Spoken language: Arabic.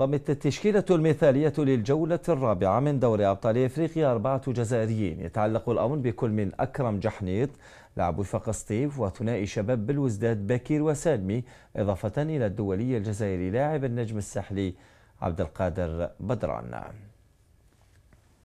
ضمت التشكيلة المثالية للجولة الرابعة من دوري أبطال إفريقيا أربعة جزائريين يتعلق الأمر بكل من أكرم جحنيط لاعب وفاق ستيف وثنائي شباب بالوزداد بكير وسالمي إضافة إلى الدولي الجزائري لاعب النجم الساحلي عبد القادر بدران